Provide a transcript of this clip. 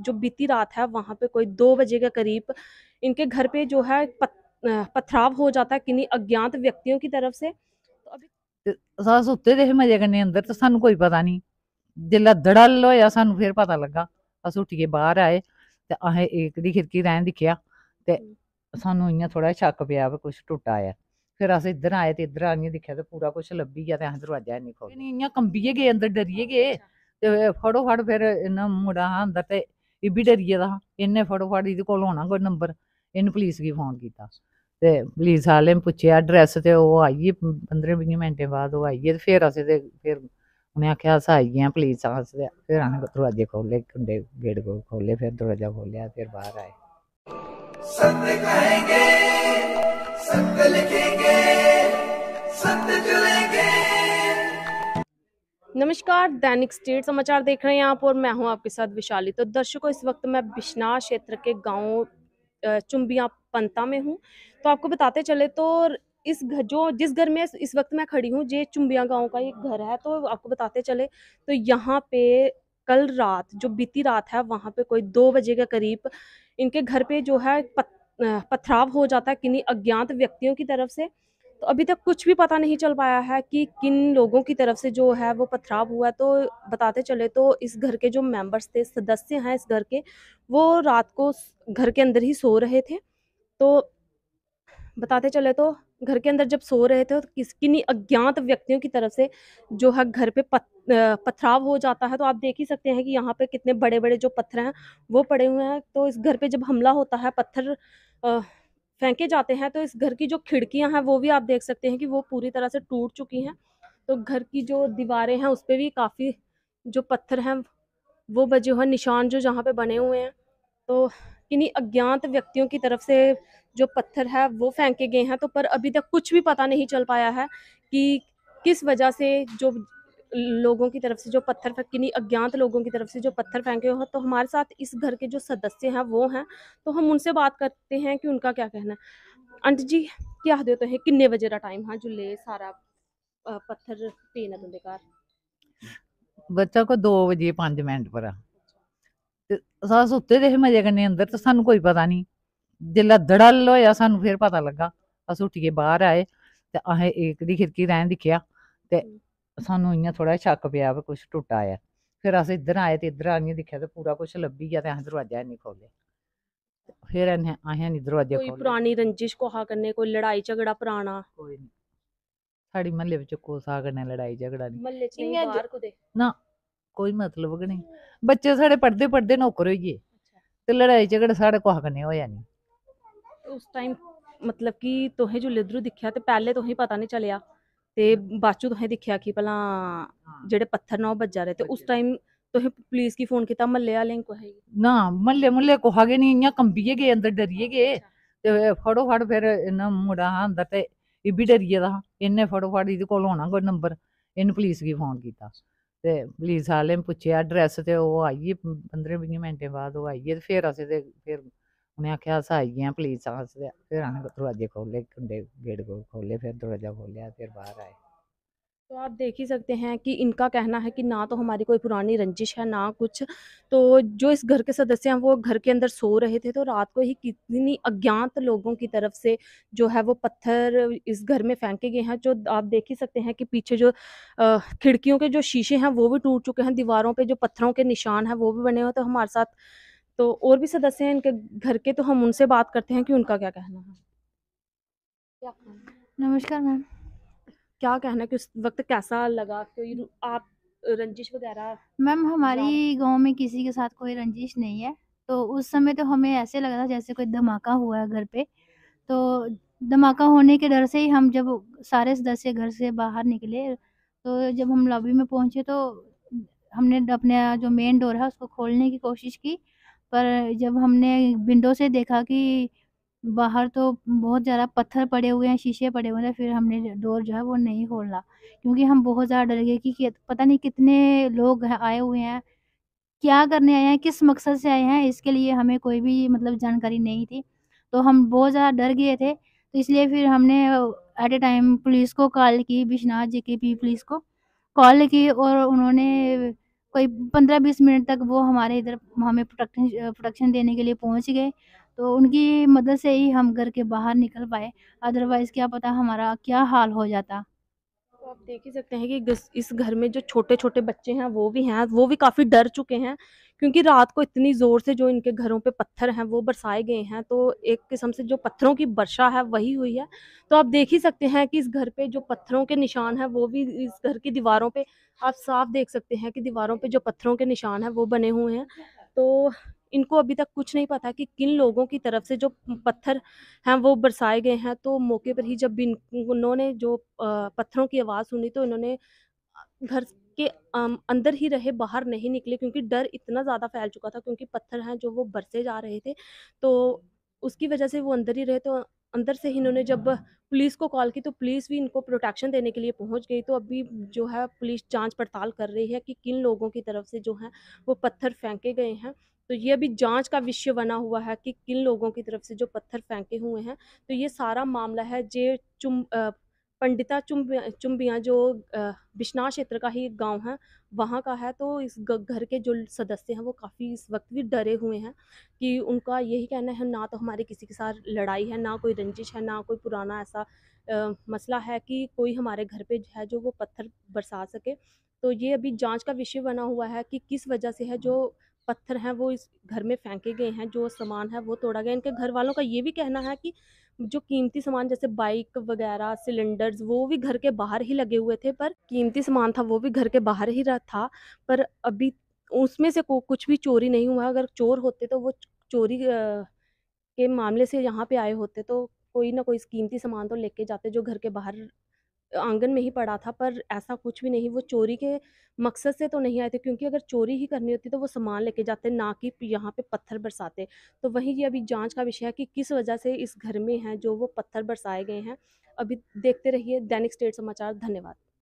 जो बीती रात है वहाँ पे कोई दो बजे के करीब इनके घर पे जो है पत, पथराव हो जाता है किन्नी अज्ञात व्यक्तियों की तरफ से तो अभी सुते दे मजे कन्ने अंदर तो सानू कोई पता नहीं जिला दड़ल होया सू फिर पता लगा अस उठिए बहर आए तो अह एक खिड़की रैन दिखिया तो सू इयां थोड़ा शक पिया कुछ टुटा है फिर अस इधर आए तो इधर आनिए दिक्खेआ तो पूरा कुछ लब्भी गया ते अस दरवाजा नहीं खोल इं कंबीए गए अंदर डरिए गए अच्छा। ते फटोफट फिर इन्ना मुड़ा अंदर ते ਇਹ ਵੀ ਡਰ ਗਿਆ ਦਾ ਇਹਨੇ ਫਟੋਫਟ ਇਹਦੇ ਕੋਲ ਹੋਣਾ ਕੋਈ ਨੰਬਰ ਇਹਨੂੰ ਪੁਲਿਸ ਗੀ ਫੋਨ ਕੀਤਾ ਤੇ ਪੁਲਿਸ ਵਾਲੇ ਨੇ ਪੁੱਛਿਆ ਐਡਰੈਸ ਤੇ ਉਹ ਆਈ 15 20 ਮਿੰਟੇ ਬਾਅਦ ਉਹ ਆਈ ਤੇ ਫਿਰ ਅਸੀਂ ਤੇ ਫਿਰ ਉਹਨੇ ਆਖਿਆ ਅਸਾਂ ਆਈ ਗਏ ਪੁਲਿਸ ਆਸ ਤੇ ਫਿਰ ਆਣ ਦਰਵਾਜ਼ੇ ਖੋਲੇ ਕੁੰਡੇ ਗੇਟ ਖੋਲੇ ਫਿਰ ਦਰਵਾਜ਼ਾ ਖੋਲਿਆ ਫਿਰ ਬਾਹਰ ਆਏ सत्य कहेंगे सत्य लिखेंगे सत्य चलेंगे नमस्कार दैनिक स्टेट समाचार देख रहे हैं आप और मैं हूं आपके साथ विशाली तो दर्शकों इस वक्त मैं बिश्नाह क्षेत्र के गांव चुंबिया पंता में हूं तो आपको बताते चले तो इस घर जो जिस घर में इस वक्त मैं खड़ी हूं ये चुंबिया गांव का एक घर है तो आपको बताते चले तो यहाँ पे कल रात जो बीती रात है वहाँ पे कोई दो बजे के करीब इनके घर पे जो है पत, पथराव हो जाता है किन्हीं अज्ञात व्यक्तियों की तरफ से तो अभी तक कुछ भी पता नहीं चल पाया है कि किन लोगों की तरफ से जो है वो पथराव हुआ तो बताते चले तो इस घर के जो मेंबर्स थे सदस्य हैं इस घर के वो रात को घर के अंदर ही सो रहे थे तो बताते चले तो घर के अंदर जब सो रहे थे तो किस किन्नी अज्ञात व्यक्तियों की तरफ से जो है घर पे पथराव हो जाता है तो आप देख ही सकते हैं कि यहाँ पे कितने बड़े बड़े जो पत्थर हैं वो पड़े हुए हैं तो इस घर पे जब हमला होता है पत्थर आ, फेंके जाते हैं तो इस घर की जो खिड़कियां हैं वो भी आप देख सकते हैं कि वो पूरी तरह से टूट चुकी हैं तो घर की जो दीवारें हैं उस पर भी काफ़ी जो पत्थर हैं वो बजे हुए निशान जो जहाँ पे बने हुए हैं तो किन्हीं अज्ञात व्यक्तियों की तरफ से जो पत्थर है वो फेंके गए हैं तो पर अभी तक कुछ भी पता नहीं चल पाया है कि किस वजह से जो लोगों की तरफ से जो पत्थर फेंक किन्हीं अज्ञात लोगों की तरफ से जो पत्थर फेंके हुए तो हमारे साथ इस घर के जो सदस्य हैं वो हैं तो हम उनसे बात करते हैं कि उनका क्या कहना है आंटी जी क्या दे तो है किन्ने बजे का टाइम हाँ जुले सारा पत्थर पेन है घर बच्चा को दो बजे पांच मिनट पर अस सुते दे मजे कन्ने अंदर तो सानू कोई पता नहीं जिल्लै दड़ल होया सानू फिर पता लगा अस उठियै बाहर आए ते असें एकड़ी खिड़की रहन दिक्खेआ ते हम्म। ਸਾਨੂੰ ਇੰਨਾ ਥੋੜਾ ਸ਼ੱਕ ਪਿਆ ਵੀ ਕੁਝ ਟੁੱਟਾ ਆ ਫਿਰ ਅਸੀਂ ਇੱਧਰ ਆਏ ਤੇ ਇੱਧਰ ਆਣੀ ਦੇਖਿਆ ਤੇ ਪੂਰਾ ਕੁਝ ਲੱਭੀ ਗਿਆ ਤੇ ਅਸੀਂ ਦਰਵਾਜ਼ਾ ਨਹੀਂ ਖੋਲਿਆ ਫਿਰ ਇਹਨੇ ਆਹਿਆ ਨਹੀਂ ਦਰਵਾਜ਼ਾ ਕੋਈ ਪੁਰਾਣੀ ਰੰਜਿਸ਼ ਕੋਹਾ ਕਰਨੇ ਕੋਈ ਲੜਾਈ ਝਗੜਾ ਪੁਰਾਣਾ ਕੋਈ ਨਹੀਂ ਸਾਡੀ ਮਹੱਲੇ ਵਿੱਚ ਕੋਈ ਸਾਗ ਨਾਲ ਲੜਾਈ ਝਗੜਾ ਨਹੀਂ ਮੱਲੇ ਚ ਨਹੀਂ ਇੰਨੀਆਂ ਜ- ਬਾਹਰ ਕੁਦੇ ਕੋਈ ਮਤਲਬ ਕਿ ਨਹੀਂ ਬੱਚੇ ਸਾਡੇ ਪੜਦੇ ਪੜਦੇ ਨੌਕਰ ਹੋਈਏ ਤੇ ਲੜਾਈ ਝਗੜਾ ਸਾਡੇ ਕੋਹਾ ਕਰਨੇ ਹੋਇਆ ਨਹੀਂ ਉਸ ਟਾਈਮ ਮਤਲਬ ਕਿ ਤੋਹੇ ਜੋ ਦਿਖਿਆ ਤੇ ਪਹਿਲੇ ਤੋਹੇ ਪਤਾ ਨਹੀਂ ਚੱਲਿਆ ਤੇ ਬਾਚੂ ਤੁਸੀਂ ਦੇਖਿਆ ਕਿ ਪਹਿਲਾਂ ਜਿਹੜੇ ਪੱਥਰ ਨਾਲ ਉਹ ਵੱਜਾ ਰਹੇ ਤੇ ਉਸ ਟਾਈਮ ਤੁਸੀਂ ਪੁਲਿਸ ਕੀ ਫੋਨ ਕੀਤਾ ਮੱਲੇ ਵਾਲੇ ਕੋ ਹੈ ਨਾ ਮੱਲੇ ਮੱਲੇ ਕੋ ਹਾਗੇ ਨਹੀਂ ਇੰਨਾ ਕੰਬੀਏ ਗਏ ਅੰਦਰ ਡਰੀਏ ਗਏ ਤੇ ਫੜੋ ਫੜ ਫਿਰ ਇਹਨਾਂ ਮੁੰਡਾ ਅੰਦਰ ਤੇ ਇਹ ਵੀ ਡਰੀਏ ਦਾ ਇਹਨੇ ਫੜੋ ਫੜ ਇਹਦੇ ਕੋਲ ਹੋਣਾ ਕੋਈ ਨੰਬਰ ਇਹਨੂੰ ਪੁਲਿਸ ਕੀ ਫੋਨ ਕੀਤਾ ਤੇ ਪੁਲਿਸ ਵਾਲੇ ਨੇ ਪੁੱਛਿਆ ਐਡਰੈਸ ਤੇ ਉਹ ਆਈਏ 15 20 ਮਿੰਟੇ ਬਾਅਦ ਉਹ ਆਈਏ ਤੇ ਫਿਰ ਅਸੀਂ ਤੇ ਫਿਰ उन्हें आख्या अस आई गए पुलिस अस फिर अस दरवाजे खोले कुंडे गेट खोले फिर दरवाजा खोलिया फिर बाहर आए तो आप देख ही सकते हैं कि इनका कहना है कि ना तो हमारी कोई पुरानी रंजिश है ना कुछ तो जो इस घर के सदस्य हैं वो घर के अंदर सो रहे थे तो रात को ही कितनी अज्ञात लोगों की तरफ से जो है वो पत्थर इस घर में फेंके गए हैं जो आप देख ही सकते हैं कि पीछे जो खिड़कियों के जो शीशे हैं वो भी टूट चुके हैं दीवारों पर जो पत्थरों के निशान हैं वो भी बने हुए तो हमारे साथ तो और भी सदस्य हैं इनके घर के तो हम उनसे बात करते हैं कि उनका क्या कहना है नमस्कार मैम क्या कहना कि उस वक्त कैसा लगा कोई आप रंजिश वगैरह मैम हमारी गांव में किसी के साथ कोई रंजिश नहीं है तो उस समय तो हमें ऐसे लगा था जैसे कोई धमाका हुआ है घर पे तो धमाका होने के डर से ही हम जब सारे सदस्य घर से बाहर निकले तो जब हम लॉबी में पहुंचे तो हमने अपने जो मेन डोर है उसको खोलने की कोशिश की पर जब हमने विंडो से देखा कि बाहर तो बहुत ज़्यादा पत्थर पड़े हुए हैं शीशे पड़े हुए हैं तो फिर हमने डोर जो है वो नहीं खोलना क्योंकि हम बहुत ज़्यादा डर गए कि, पता नहीं कितने लोग आए हुए हैं क्या करने आए हैं किस मकसद से आए हैं इसके लिए हमें कोई भी मतलब जानकारी नहीं थी तो हम बहुत ज़्यादा डर गए थे तो इसलिए फिर हमने एट ए टाइम पुलिस को कॉल की विश्वनाथ जी की पी पुलिस को कॉल की और उन्होंने कोई पंद्रह बीस मिनट तक वो हमारे इधर हमें प्रोटेक्शन प्रोटेक्शन देने के लिए पहुंच गए तो उनकी मदद से ही हम घर के बाहर निकल पाए अदरवाइज़ क्या पता हमारा क्या हाल हो जाता देख ही सकते हैं कि इस घर में जो छोटे छोटे बच्चे हैं वो भी हैं वो भी काफ़ी डर चुके हैं क्योंकि रात को इतनी ज़ोर से जो इनके घरों पे पत्थर हैं वो बरसाए गए हैं तो एक किस्म से जो पत्थरों की वर्षा है वही हुई है तो आप देख ही सकते हैं कि इस घर पे जो पत्थरों के निशान हैं वो भी इस घर की दीवारों पे आप साफ देख सकते हैं कि दीवारों पे जो पत्थरों के निशान हैं वो बने हुए हैं तो इनको अभी तक कुछ नहीं पता कि किन लोगों की तरफ से जो पत्थर हैं वो बरसाए गए हैं तो मौके पर ही जब उन्होंने जो पत्थरों की आवाज़ सुनी तो इन्होंने घर के अंदर ही रहे बाहर नहीं निकले क्योंकि डर इतना ज़्यादा फैल चुका था क्योंकि पत्थर हैं जो वो बरसे जा रहे थे तो उसकी वजह से वो अंदर ही रहे तो अंदर से ही इन्होंने जब पुलिस को कॉल की तो पुलिस भी इनको प्रोटेक्शन देने के लिए पहुंच गई तो अभी जो है पुलिस जांच पड़ताल कर रही है कि किन लोगों की तरफ से जो है वो पत्थर फेंके गए हैं तो ये अभी जांच का विषय बना हुआ है कि किन लोगों की तरफ से जो पत्थर फेंके हुए हैं तो ये सारा मामला है जे चुम पंडिता चुंबिया चुम्बिया जो बिश्नाह क्षेत्र का ही गांव गाँव है वहाँ का है तो इस घर के जो सदस्य हैं वो काफ़ी इस वक्त भी डरे हुए हैं कि उनका यही कहना है ना तो हमारे किसी के साथ लड़ाई है ना कोई रंजिश है ना कोई पुराना ऐसा आ, मसला है कि कोई हमारे घर पे है जो वो पत्थर बरसा सके तो ये अभी जांच का विषय बना हुआ है कि किस वजह से है जो पत्थर हैं वो इस घर में फेंके गए हैं जो सामान है वो तोड़ा गया इनके घर वालों का ये भी कहना है कि जो कीमती सामान जैसे बाइक वगैरह सिलेंडर्स वो भी घर के बाहर ही लगे हुए थे पर कीमती सामान था वो भी घर के बाहर ही रहा था पर अभी उसमें से कुछ भी चोरी नहीं हुआ अगर चोर होते तो वो चोरी के मामले से यहाँ पे आए होते तो कोई ना कोई कीमती सामान तो लेके जाते जो घर के बाहर आंगन में ही पड़ा था पर ऐसा कुछ भी नहीं वो चोरी के मकसद से तो नहीं आए थे क्योंकि अगर चोरी ही करनी होती तो वो सामान लेके जाते ना कि यहाँ पे पत्थर बरसाते तो वहीं ये अभी जांच का विषय है कि किस वजह से इस घर में हैं जो वो पत्थर बरसाए गए हैं अभी देखते रहिए दैनिक स्टेट समाचार धन्यवाद